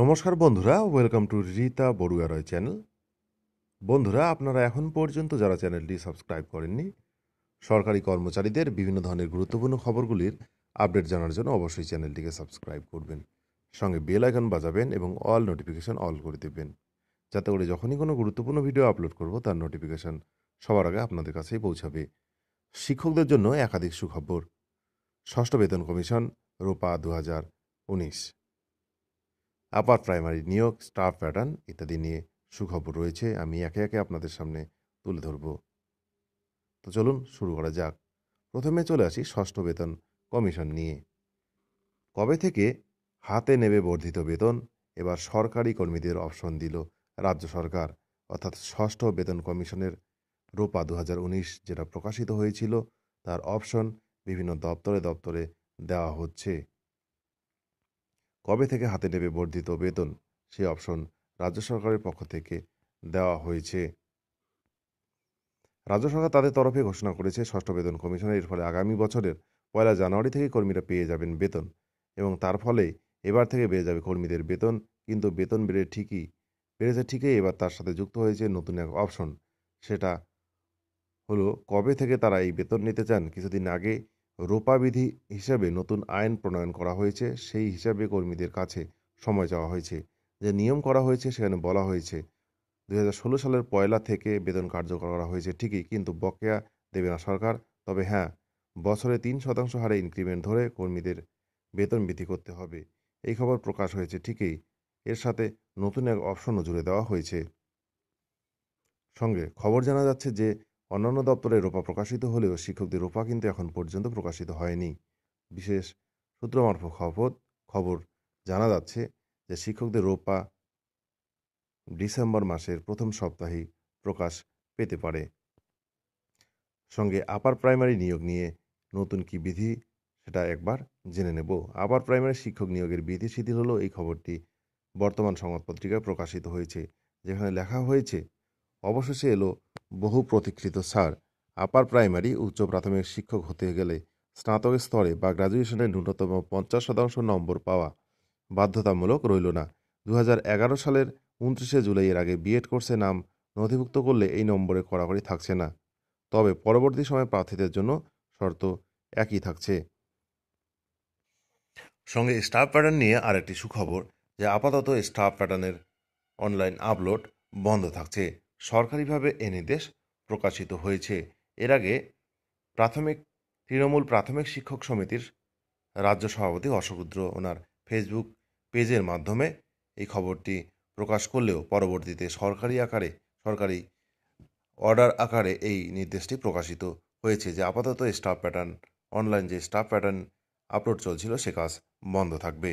নমস্কার বন্ধুরা welcome to Rita Barua Roy channel বন্ধুরা আপনারা এখন পর্যন্ত যারা চ্যানেলটি সাবস্ক্রাইব করেননি সরকারি কর্মচারীদের বিভিন্ন ধরনের গুরুত্বপূর্ণ খবরগুলির আপডেট জানার জন্য অবশ্যই চ্যানেলটিকে সাবস্ক্রাইব করবেন সঙ্গে বেল আইকন বাজাবেন এবং অল নোটিফিকেশান অল করে দেবেন যাতে করে যখনই কোনো গুরুত্বপূর্ণ ভিডিও আপলোড করব তার নোটিফিকেশান সবার আগে আপনাদের কাছেই পৌঁছাবে শিক্ষকদের জন্য একাধিক সুখবর ষষ্ঠ বেতন কমিশন রোপা দু হাজার উনিশ আপার প্রাইমারি নিয়োগ স্টাফ প্যাটার্ন ইত্যাদি নিয়ে সুখবর রয়েছে আমি একে একে আপনাদের সামনে তুলে ধরব তো চলুন শুরু করা যাক প্রথমে চলে আসি ষষ্ঠ বেতন কমিশন নিয়ে কবে থেকে হাতে নেবে বর্ধিত বেতন এবার সরকারি কর্মীদের অপশন দিল রাজ্য সরকার অর্থাৎ ষষ্ঠ বেতন কমিশনের রোপা দু যেটা প্রকাশিত হয়েছিল তার অপশন বিভিন্ন দপ্তরে দপ্তরে দেওয়া হচ্ছে কবে থেকে হাতে নেবে বর্ধিত বেতন সে অপশন রাজ্য সরকারের পক্ষ থেকে দেওয়া হয়েছে রাজ্য সরকার তাদের তরফে ঘোষণা করেছে ষষ্ঠ বেতন কমিশনের এর ফলে আগামী বছরের পয়লা জানুয়ারি থেকে কর্মীরা পেয়ে যাবেন বেতন এবং তার ফলে এবার থেকে বেড়ে যাবে কর্মীদের বেতন কিন্তু বেতন বেড়ে ঠিকই বেড়েছে ঠিকই এবার তার সাথে যুক্ত হয়েছে নতুন এক অপশন সেটা হলো কবে থেকে তারা এই বেতন নিতে চান কিছুদিন আগে রোপা বিধি হিসাবে নতুন আইন প্রণয়ন করা হয়েছে সেই হিসাবে কর্মীদের কাছে সময় চাওয়া হয়েছে যে নিয়ম করা হয়েছে সেখানে বলা হয়েছে দু সালের পয়লা থেকে বেতন কার্যকর করা হয়েছে ঠিকই কিন্তু বকেয়া দেবে না সরকার তবে হ্যাঁ বছরে তিন শতাংশ হারে ইনক্রিমেন্ট ধরে কর্মীদের বেতন বৃদ্ধি করতে হবে এই খবর প্রকাশ হয়েছে ঠিকই এর সাথে নতুন এক অপশনও জুড়ে দেওয়া হয়েছে সঙ্গে খবর জানা যাচ্ছে যে অন্যান্য দপ্তরে রোপা প্রকাশিত হলেও শিক্ষকদের রোপা কিন্তু এখন পর্যন্ত প্রকাশিত হয়নি বিশেষ সূত্র মারফত খবর খবর জানা যাচ্ছে যে শিক্ষকদের রোপা ডিসেম্বর মাসের প্রথম সপ্তাহে প্রকাশ পেতে পারে সঙ্গে আপার প্রাইমারি নিয়োগ নিয়ে নতুন কি বিধি সেটা একবার জেনে নেব আপার প্রাইমারি শিক্ষক নিয়োগের বিধি শিথিল হলো এই খবরটি বর্তমান সংবাদপত্রিকায় প্রকাশিত হয়েছে যেখানে লেখা হয়েছে অবশেষে এলো বহু প্রতীক্ষিত স্যার আপার প্রাইমারি উচ্চ প্রাথমিক শিক্ষক হতে গেলে স্নাতক স্তরে বা গ্রাজুয়েশনে ন্যূনতম পঞ্চাশ শতাংশ নম্বর পাওয়া বাধ্যতামূলক রইল না দু সালের উনত্রিশে জুলাইয়ের আগে বিএড কোর্সে নাম নথিভুক্ত করলে এই নম্বরে কড়াকড়ি থাকছে না তবে পরবর্তী সময়ে প্রার্থীদের জন্য শর্ত একই থাকছে সঙ্গে স্টাফ প্যাটার্ন নিয়ে আরেকটি সুখবর যে আপাতত স্টাফ প্যাটার্নের অনলাইন আপলোড বন্ধ থাকছে সরকারিভাবে এ নির্দেশ প্রকাশিত হয়েছে এর আগে প্রাথমিক তৃণমূল প্রাথমিক শিক্ষক সমিতির রাজ্য সভাপতি অশোকুদ্র ওনার ফেসবুক পেজের মাধ্যমে এই খবরটি প্রকাশ করলেও পরবর্তীতে সরকারি আকারে সরকারি অর্ডার আকারে এই নির্দেশটি প্রকাশিত হয়েছে যে আপাতত স্টাফ প্যাটার্ন অনলাইন যে স্টাফ প্যাটার্ন আপলোড চলছিল সে কাজ বন্ধ থাকবে